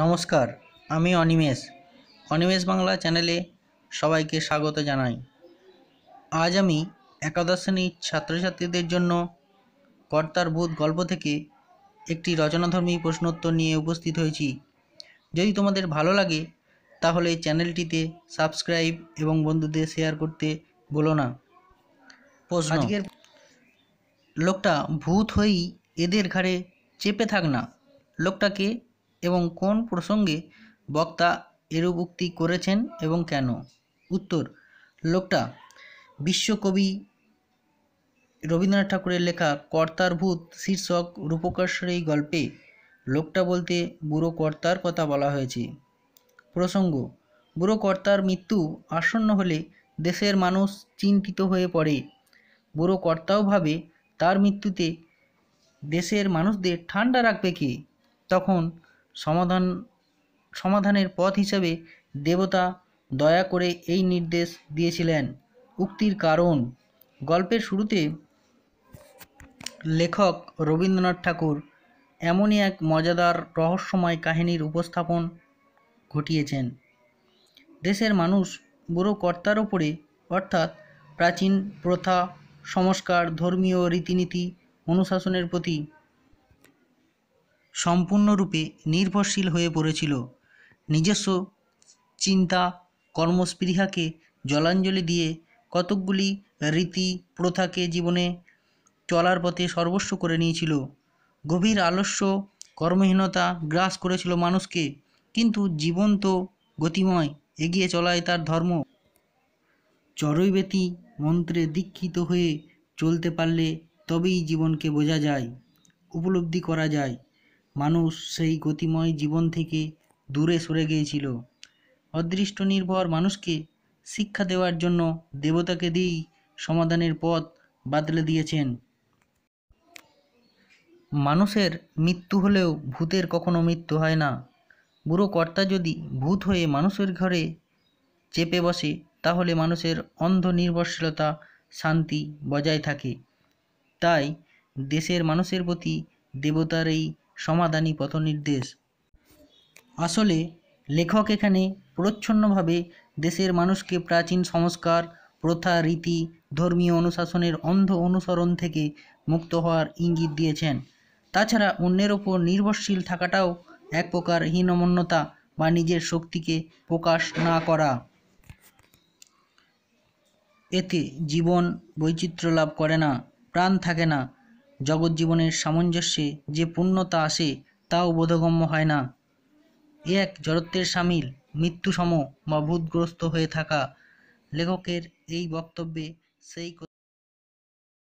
নমস্কার আমি অনিমেষ অনিমেষ বাংলা চ্যানেলে সবাইকে স্বাগত জানাই আজ আমি একাদশ শ্রেণীর ছাত্রছাত্রীদের জন্য কর্তার ভূত গল্প থেকে একটি রচনাধর্মী প্রশ্নোত্তর নিয়ে উপস্থিত হয়েছি যদি তোমাদের ভালো লাগে তাহলে চ্যানেলটিতে সাবস্ক্রাইব এবং বন্ধুদের শেয়ার করতে বলো না আজকের লোকটা ভূত হয়েই এদের ঘাড়ে চেপে থাক না লোকটাকে এবং কোন প্রসঙ্গে বক্তা এরূপ উক্তি করেছেন এবং কেন উত্তর লোকটা বিশ্বকবি রবীন্দ্রনাথ ঠাকুরের লেখা কর্তার ভূত শীর্ষক রূপকাশের এই গল্পে লোকটা বলতে বুড়ো কর্তার কথা বলা হয়েছে প্রসঙ্গ বুড়ো কর্তার মৃত্যু আসন্ন হলে দেশের মানুষ চিন্তিত হয়ে পড়ে বুড়ো কর্তাও ভাবে তার মৃত্যুতে দেশের মানুষদের ঠান্ডা রাখবে কে তখন সমাধান সমাধানের পথ হিসাবে দেবতা দয়া করে এই নির্দেশ দিয়েছিলেন উক্তির কারণ গল্পের শুরুতে লেখক রবীন্দ্রনাথ ঠাকুর এমনই এক মজাদার রহস্যময় কাহিনীর উপস্থাপন ঘটিয়েছেন দেশের মানুষ বুড়ো কর্তার ওপরে অর্থাৎ প্রাচীন প্রথা সংস্কার ধর্মীয় রীতিনীতি অনুশাসনের প্রতি সম্পূর্ণরূপে নির্ভরশীল হয়ে পড়েছিল নিজস্ব চিন্তা কর্মস্পৃহাকে জলাঞ্জলি দিয়ে কতকগুলি রীতি প্রথাকে জীবনে চলার পথে সর্বস্ব করে নিয়েছিল গভীর আলস্য কর্মহীনতা গ্রাস করেছিল মানুষকে কিন্তু জীবন তো গতিময় এগিয়ে চলায় তার ধর্ম চরৈবেতী মন্ত্রে দীক্ষিত হয়ে চলতে পারলে তবেই জীবনকে বোঝা যায় উপলব্ধি করা যায় মানুষ সেই গতিময় জীবন থেকে দূরে সরে গিয়েছিল অদৃষ্ট নির্ভর মানুষকে শিক্ষা দেওয়ার জন্য দেবতাকে দিয়েই সমাধানের পথ বাতলে দিয়েছেন মানুষের মৃত্যু হলেও ভূতের কখনো মৃত্যু হয় না বুড়ো কর্তা যদি ভূত হয়ে মানুষের ঘরে চেপে বসে তাহলে মানুষের অন্ধ নির্ভরশীলতা শান্তি বজায় থাকে তাই দেশের মানুষের প্রতি দেবতার এই সমাধানী পথনির্দেশ আসলে লেখক এখানে প্রচ্ছন্নভাবে দেশের মানুষকে প্রাচীন সংস্কার প্রথা রীতি ধর্মীয় অনুশাসনের অন্ধ অনুসরণ থেকে মুক্ত হওয়ার ইঙ্গিত দিয়েছেন তাছাড়া অন্যের ওপর নির্ভরশীল থাকাটাও এক প্রকার হীনমন্যতা বা নিজের শক্তিকে প্রকাশ না করা এতে জীবন বৈচিত্র্য লাভ করে না প্রাণ থাকে না জগজ্জীবনের সামঞ্জস্যে যে পূর্ণতা আসে তাও বোধগম্য হয় না এ এক জড়ত্বের সামিল মৃত্যুসম বা ভূতগ্রস্ত হয়ে থাকা লেখকের এই বক্তব্যে সেই